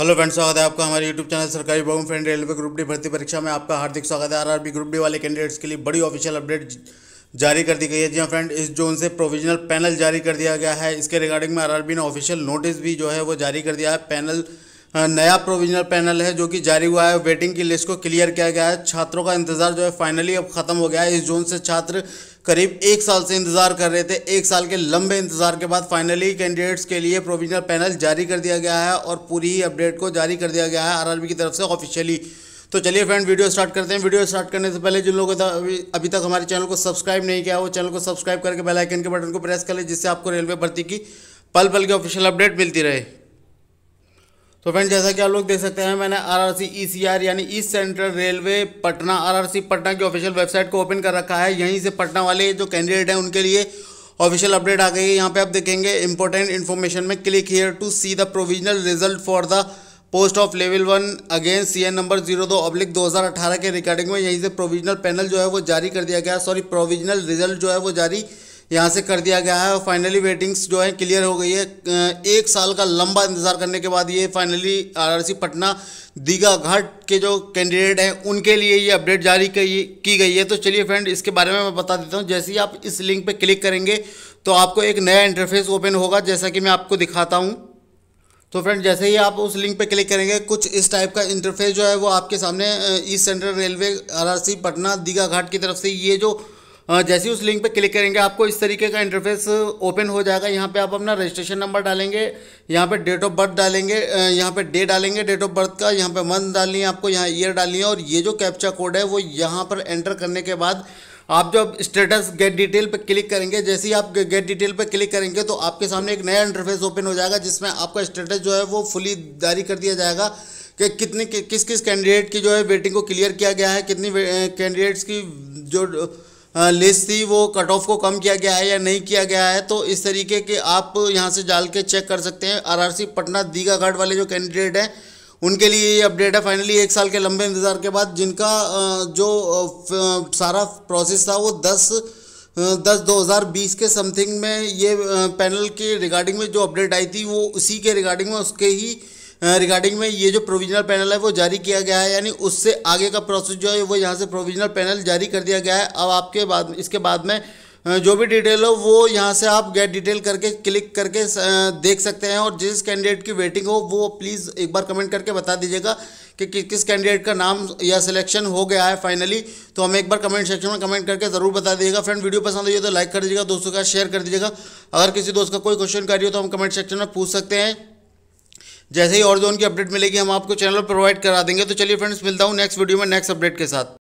hello friend स्वागत है आपका हमारे यूट्यूब चैनल सरकारी बहुम फ्रेंड रेलवे ग्रुप डी भर्ती परीक्षा में आपका हार्दिक स्वागत है आरआरबी ग्रुप डी वाले कैंडिडेट्स के लिए बड़ी ऑफिशियल अपडेट जारी कर दी गई है जी हाँ फ्रेंड इस जोन से प्रोविजनल पैनल जारी कर दिया गया है इसके रिगार्डिंग में आर ने ऑफिशियल नोटिस भी जो है वो जारी कर दिया है पैनल नया प्रोविजनल पैनल है जो कि जारी हुआ है वेटिंग की लिस्ट को क्लियर किया गया है छात्रों का इंतजार जो है फाइनली अब खत्म हो गया है इस जोन से छात्र करीब एक साल से इंतज़ार कर रहे थे एक साल के लंबे इंतज़ार के बाद फाइनली कैंडिडेट्स के लिए प्रोविजनल पैनल जारी कर दिया गया है और पूरी ही अपडेट को जारी कर दिया गया है आरआरबी की तरफ से ऑफिशियली तो चलिए फ्रेंड वीडियो स्टार्ट करते हैं वीडियो स्टार्ट करने से पहले जिन लोगों ने अभी अभी तक हमारे चैनल को सब्सक्राइब नहीं किया वो चैनल को सब्सक्राइब करके बेल आइकन के बटन को प्रेस कर ले जिससे आपको रेलवे भर्ती की पल पल की ऑफिशियल अपडेट मिलती रहे तो फ्रेंड जैसा कि आप लोग देख सकते हैं मैंने आरआरसी ईसीआर e यानी east central railway Patna RRC Patna की ऑफिशियल वेबसाइट को ओपन कर रखा है यहीं से पटना वाले जो कैंडिडेट हैं उनके लिए ऑफिशियल अपडेट आ गई है यहाँ पे आप देखेंगे इंपॉर्टेंट इन्फॉर्मेशन में click here to see the provisional result for the post of level one against C N number zero दो अब्लिक दो हज़ार अठारह के रिकॉर्डिंग में यहीं से प्रोविजनल पैनल जो है वो जारी कर दिया गया सॉरी प्रोविजनल रिजल्ट जो है वो जारी यहाँ से कर दिया गया है और फाइनली वेटिंग्स जो है क्लियर हो गई है एक साल का लंबा इंतज़ार करने के बाद ये फाइनली आरआरसी पटना दीघा घाट के जो कैंडिडेट हैं उनके लिए ये अपडेट जारी की गई है तो चलिए फ्रेंड इसके बारे में मैं बता देता हूँ जैसे ही आप इस लिंक पर क्लिक करेंगे तो आपको एक नया इंटरफेस ओपन होगा जैसा कि मैं आपको दिखाता हूँ तो फ्रेंड जैसे ही आप उस लिंक पे क्लिक करेंगे कुछ इस टाइप का इंटरफेस जो है वो आपके सामने east central railway RRC Patna Digha Ghat की तरफ से ये जो जैसे उस लिंक पे क्लिक करेंगे आपको इस तरीके का इंटरफेस ओपन हो जाएगा यहाँ पे आप अपना रजिस्ट्रेशन नंबर डालेंगे यहाँ पे डेट ऑफ बर्थ डालेंगे यहाँ पे डे डालेंगे डेट ऑफ बर्थ का यहाँ पे मंथ डालनी है आपको यहाँ ईयर डालनी है और ये जो कैप्चा कोड है वो यहाँ पर एंटर करने के बाद आप जब स्टेटस गेट डिटेल पर क्लिक करेंगे जैसे ही आप गेट डिटेल पर क्लिक करेंगे तो आपके सामने एक नया इंटरफेस ओपन हो जाएगा जिसमें आपका स्टेटस जो है वो फुली जारी कर दिया जाएगा कि कितने किस किस कैंडिडेट की जो है वेटिंग को क्लियर किया गया है कितनी कैंडिडेट्स की जो लिस्ट हाँ, थी वो कट ऑफ को कम किया गया है या नहीं किया गया है तो इस तरीके के आप यहाँ से जाल के चेक कर सकते हैं आरआरसी पटना दीघा घाट वाले जो कैंडिडेट हैं उनके लिए ये अपडेट है फाइनली एक साल के लंबे इंतज़ार के बाद जिनका जो सारा प्रोसेस था वो दस दस दो हज़ार बीस के समथिंग में ये पैनल के रिगार्डिंग में जो अपडेट आई थी वो उसी के रिगार्डिंग में उसके ही रिगार्डिंग में ये जो प्रोविजनल पैनल है वो जारी किया गया है यानी उससे आगे का प्रोसेस जो है वो यहाँ से प्रोविजनल पैनल जारी कर दिया गया है अब आपके बाद इसके बाद में जो भी डिटेल हो वो यहाँ से आप गेट डिटेल करके क्लिक करके देख सकते हैं और जिस कैंडिडेट की वेटिंग हो वो प्लीज़ एक बार कमेंट करके बता दीजिएगा कि किस कैंडिडेट का नाम या सिलेक्शन हो गया है फाइनली तो हमें एक बार कमेंट सेक्शन में कमेंट करके ज़रूर बता दीजिएगा फ्रेंड वीडियो पसंद आई तो लाइक कर दीजिएगा दोस्तों का शेयर कर दीजिएगा अगर किसी दोस्त का कोई क्वेश्चन करिए तो हम कमेंट सेक्शन में पूछ सकते हैं जैसे ही और जोन की अपडेट मिलेगी हम आपको चैनल पर प्रोवाइड करा देंगे तो चलिए फ्रेंड्स मिलता हूँ नेक्स्ट वीडियो में नेक्स्ट अपडेट के साथ